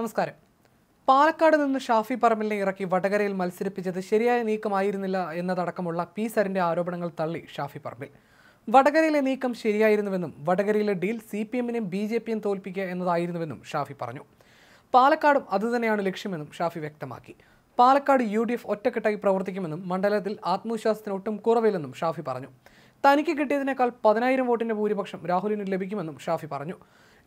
നമസ്കാരം പാലക്കാട് നിന്ന് ഷാഫി പറമ്പിലിനെ ഇറക്കി വടകരയിൽ മത്സരിപ്പിച്ചത് ശരിയായ നീക്കമായിരുന്നില്ല എന്നതടക്കമുള്ള പി സറിന്റെ ആരോപണങ്ങൾ തള്ളി ഷാഫി പറമ്പിൽ വടകരയിലെ നീക്കം ശരിയായിരുന്നുവെന്നും വടകരയിലെ ഡീൽ സി പി എമ്മിനെയും ബി ജെ പിയും തോൽപ്പിക്കുക എന്നതായിരുന്നുവെന്നും ഷാഫി പറഞ്ഞു പാലക്കാടും അതുതന്നെയാണ് ലക്ഷ്യമെന്നും ഷാഫി വ്യക്തമാക്കി പാലക്കാട് യു ഡി എഫ് ഒറ്റക്കെട്ടായി പ്രവർത്തിക്കുമെന്നും മണ്ഡലത്തിൽ ആത്മവിശ്വാസത്തിന് ഒട്ടും കുറവില്ലെന്നും ഷാഫി പറഞ്ഞു തനിക്ക് കിട്ടിയതിനേക്കാൾ പതിനായിരം വോട്ടിന്റെ ഭൂരിപക്ഷം രാഹുലിന് ലഭിക്കുമെന്നും ഷാഫി പറഞ്ഞു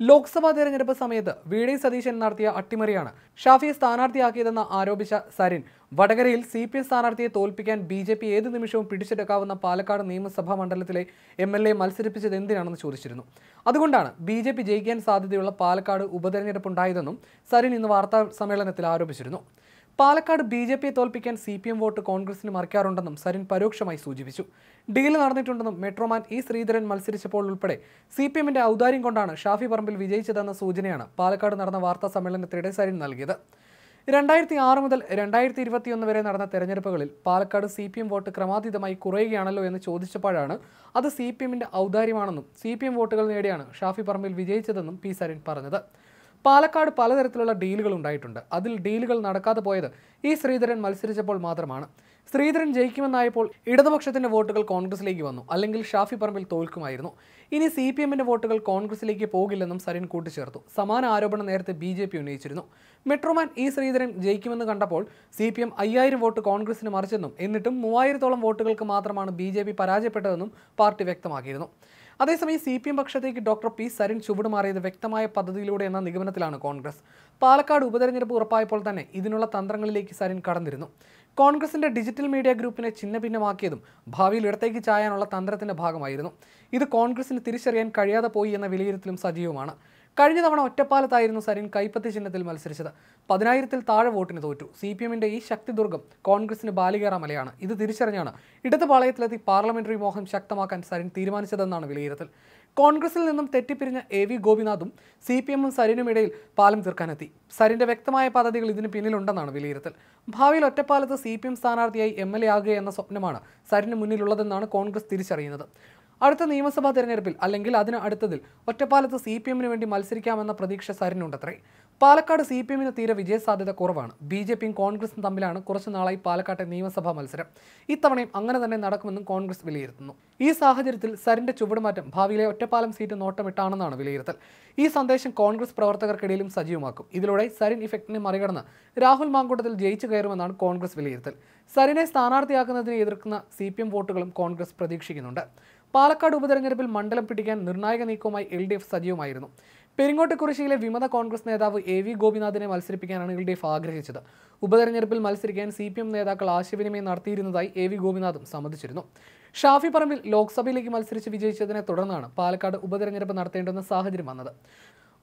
ലോക്സഭാ തെരഞ്ഞെടുപ്പ് സമയത്ത് വി ഡി സതീശൻ നടത്തിയ അട്ടിമറിയാണ് ഷാഫിയെ സ്ഥാനാർത്ഥിയാക്കിയതെന്ന് ആരോപിച്ച സരിൻ വടകരയിൽ സി പി എം സ്ഥാനാർത്ഥിയെ തോൽപ്പിക്കാൻ ബി ജെ പി ഏത് നിമിഷവും പിടിച്ചെടുക്കാവുന്ന പാലക്കാട് നിയമസഭാ മണ്ഡലത്തിലെ എം എൽ എ മത്സരിപ്പിച്ചത് എന്തിനാണെന്ന് ചോദിച്ചിരുന്നു അതുകൊണ്ടാണ് ബി ജെ പി ജയിക്കാൻ സാധ്യതയുള്ള പാലക്കാട് ഉപതെരഞ്ഞെടുപ്പ് ഉണ്ടായതെന്നും സരിൻ ഇന്ന് വാർത്താ സമ്മേളനത്തിൽ ആരോപിച്ചിരുന്നു പാലക്കാട് ബി ജെ പിയെ തോൽപ്പിക്കാൻ സി പി എം വോട്ട് കോൺഗ്രസിന് മറിക്കാറുണ്ടെന്നും സരിൻ പരോക്ഷമായി സൂചിപ്പിച്ചു ഡീൽ നടന്നിട്ടുണ്ടെന്നും മെട്രോമാൻ ഇ ശ്രീധരൻ മത്സരിച്ചപ്പോൾ ഉൾപ്പെടെ സി പി എമ്മിന്റെ ഔദാര്യം കൊണ്ടാണ് ഷാഫി പറമ്പിൽ വിജയിച്ചതെന്ന സൂചനയാണ് പാലക്കാട് നടന്ന വാർത്താ സമ്മേളനത്തിനിടെ സരിൻ നൽകിയത് രണ്ടായിരത്തി ആറ് മുതൽ രണ്ടായിരത്തി ഇരുപത്തിയൊന്ന് വരെ നടന്ന തെരഞ്ഞെടുപ്പുകളിൽ Palakkad C P M vote ക്രമാതീതമായി കുറയുകയാണല്ലോ എന്ന് ചോദിച്ചപ്പോഴാണ് അത് സി പി എമ്മിന്റെ ഔദാര്യമാണെന്നും സി പി എം വോട്ടുകൾ നേടിയാണ് ഷാഫി പറമ്പിൽ വിജയിച്ചതെന്നും പി സരിൻ പറഞ്ഞത് പാലക്കാട് പലതരത്തിലുള്ള ഡീലുകൾ ഉണ്ടായിട്ടുണ്ട് അതിൽ ഡീലുകൾ നടക്കാതെ പോയത് ഈ ശ്രീധരൻ മത്സരിച്ചപ്പോൾ മാത്രമാണ് ശ്രീധരൻ ജയിക്കുമെന്നായപ്പോൾ ഇടതുപക്ഷത്തിൻ്റെ വോട്ടുകൾ കോൺഗ്രസിലേക്ക് വന്നു അല്ലെങ്കിൽ ഷാഫി പറമ്പിൽ തോൽക്കുമായിരുന്നു ഇനി സി പി എമ്മിൻ്റെ വോട്ടുകൾ കോൺഗ്രസിലേക്ക് പോകില്ലെന്നും സരിൻ കൂട്ടിച്ചേർത്തു സമാന ആരോപണം നേരത്തെ ബി ജെ പി ഉന്നയിച്ചിരുന്നു മെട്രോമാൻ ഇ ശ്രീധരൻ ജയിക്കുമെന്ന് കണ്ടപ്പോൾ സി പി എം അയ്യായിരം വോട്ട് കോൺഗ്രസിന് മറിച്ചെന്നും എന്നിട്ടും മൂവായിരത്തോളം വോട്ടുകൾക്ക് മാത്രമാണ് ബി ജെ പി പരാജയപ്പെട്ടതെന്നും പാർട്ടി വ്യക്തമാക്കിയിരുന്നു അതേസമയം സി പി എം പക്ഷത്തേക്ക് ഡോക്ടർ പി സരിൻ മാറിയത് വ്യക്തമായ പദ്ധതിയിലൂടെ എന്ന നിഗമനത്തിലാണ് കോൺഗ്രസ് പാലക്കാട് ഉപതെരഞ്ഞെടുപ്പ് ഉറപ്പായപ്പോൾ തന്നെ ഇതിനുള്ള തന്ത്രങ്ങളിലേക്ക് സരിൻ കടന്നിരുന്നു കോൺഗ്രസിന്റെ ഡിജിറ്റൽ മീഡിയ ഗ്രൂപ്പിനെ ഭിന്നമാക്കിയതും ഭാവിയിൽ ഇടത്തേക്ക് ചായാനുള്ള തന്ത്രത്തിന്റെ ഭാഗമായിരുന്നു ഇത് കോൺഗ്രസിന് തിരിച്ചറിയാൻ കഴിയാതെ പോയി എന്ന വിലയിരുത്തലും സജീവമാണ് കഴിഞ്ഞ തവണ ഒറ്റപ്പാലത്തായിരുന്നു സരിൻ കൈപ്പത്തി ചിഹ്നത്തിൽ മത്സരിച്ചത് പതിനായിരത്തിൽ താഴെ വോട്ടിന് തോറ്റു സി പി എമ്മിൻ്റെ ഈ ശക്തിദുർഗം കോൺഗ്രസിന് ബാലികേറ മലയാണ് ഇത് തിരിച്ചറിഞ്ഞാണ് ഇടത് പാളയത്തിലെത്തി പാർലമെന്ററി മോഹം ശക്തമാക്കാൻ സരിൻ തീരുമാനിച്ചതെന്നാണ് വിലയിരുത്തൽ കോൺഗ്രസിൽ നിന്നും തെറ്റിപ്പിരിഞ്ഞ എ വി ഗോപിനാഥും സി പി എമ്മും സരിനും ഇടയിൽ പാലം തീർക്കാനെത്തി സരിൻ്റെ വ്യക്തമായ പദ്ധതികൾ ഇതിന് പിന്നിലുണ്ടെന്നാണ് വിലയിരുത്തൽ ഭാവിയിൽ ഒറ്റപ്പാലത്ത് സി പി എം സ്ഥാനാർത്ഥിയായി എം എൽ എ ആകുക എന്ന സ്വപ്നമാണ് സരിന് മുന്നിലുള്ളതെന്നാണ് കോൺഗ്രസ് തിരിച്ചറിയുന്നത് അടുത്ത നിയമസഭാ തെരഞ്ഞെടുപ്പിൽ അല്ലെങ്കിൽ അതിന് അടുത്തതിൽ ഒറ്റപ്പാലത്ത് സി പി എമ്മിന് വേണ്ടി മത്സരിക്കാമെന്ന പ്രതീക്ഷ സരിനുണ്ടത്രേ പാലക്കാട് സി പി എമ്മിന് തീരെ വിജയസാധ്യത കുറവാണ് ബി ജെ പിയും കോൺഗ്രസും തമ്മിലാണ് കുറച്ചു നാളായി പാലക്കാട്ടെ നിയമസഭാ മത്സരം ഇത്തവണയും അങ്ങനെ തന്നെ നടക്കുമെന്നും കോൺഗ്രസ് വിലയിരുത്തുന്നു ഈ സാഹചര്യത്തിൽ സരിന്റെ ചുവടുമാറ്റം ഭാവിയിലെ ഒറ്റപ്പാലം സീറ്റ് നോട്ടമിട്ടാണെന്നാണ് വിലയിരുത്തൽ ഈ സന്ദേശം കോൺഗ്രസ് പ്രവർത്തകർക്കിടയിലും സജീവമാക്കും ഇതിലൂടെ സരിൻ ഇഫക്റ്റിനെ മറികടന്ന് രാഹുൽ മാങ്കൂട്ടത്തിൽ ജയിച്ചു കയറുമെന്നാണ് കോൺഗ്രസ് വിലയിരുത്തൽ സരിനെ സ്ഥാനാർത്ഥിയാക്കുന്നതിനെ എതിർക്കുന്ന സി വോട്ടുകളും കോൺഗ്രസ് പ്രതീക്ഷിക്കുന്നുണ്ട് പാലക്കാട് ഉപതെരഞ്ഞെടുപ്പിൽ മണ്ഡലം പിടിക്കാൻ നിർണായക നീക്കവുമായി എൽ ഡി എഫ് സജീവമായിരുന്നു പെരിങ്ങോട്ടുകുറിശിയിലെ വിമത കോൺഗ്രസ് നേതാവ് എ വി ഗോപിനാഥിനെ മത്സരിപ്പിക്കാനാണ് എൽ ഡി എഫ് ആഗ്രഹിച്ചത് ഉപതെരഞ്ഞെടുപ്പിൽ മത്സരിക്കാൻ സി പി എം നേതാക്കൾ ആശയവിനിമയം നടത്തിയിരുന്നതായി എ വി ഗോപിനാഥും സമ്മതിച്ചിരുന്നു ഷാഫി പറമ്പിൽ ലോക്സഭയിലേക്ക് മത്സരിച്ച് വിജയിച്ചതിനെ തുടർന്നാണ് പാലക്കാട് ഉപതെരഞ്ഞെടുപ്പ് നടത്തേണ്ടുന്ന സാഹചര്യം വന്നത്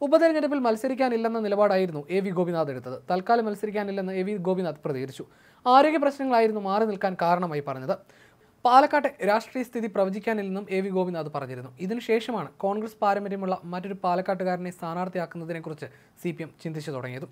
ഉപതെരഞ്ഞെടുപ്പിൽ മത്സരിക്കാനില്ലെന്ന നിലപാടായിരുന്നു എ വി ഗോപിനാഥ് എടുത്തത് തൽക്കാലം മത്സരിക്കാനില്ലെന്ന് എ വി ഗോപിനാഥ് പ്രതികരിച്ചു ആരോഗ്യ പ്രശ്നങ്ങളായിരുന്നു മാറി നിൽക്കാൻ കാരണമായി പറഞ്ഞത് പാലക്കാട്ടെ രാഷ്ട്രീയ സ്ഥിതി പ്രവചിക്കാനില്ലെന്നും എ വി ഗോപിനാഥ് പറഞ്ഞിരുന്നു ഇതിനുശേഷമാണ് കോൺഗ്രസ് പാരമ്പര്യമുള്ള മറ്റൊരു പാലക്കാട്ടുകാരനെ സ്ഥാനാർത്ഥിയാക്കുന്നതിനെക്കുറിച്ച് സി പി എം ചിന്തിച്ചു തുടങ്ങിയത്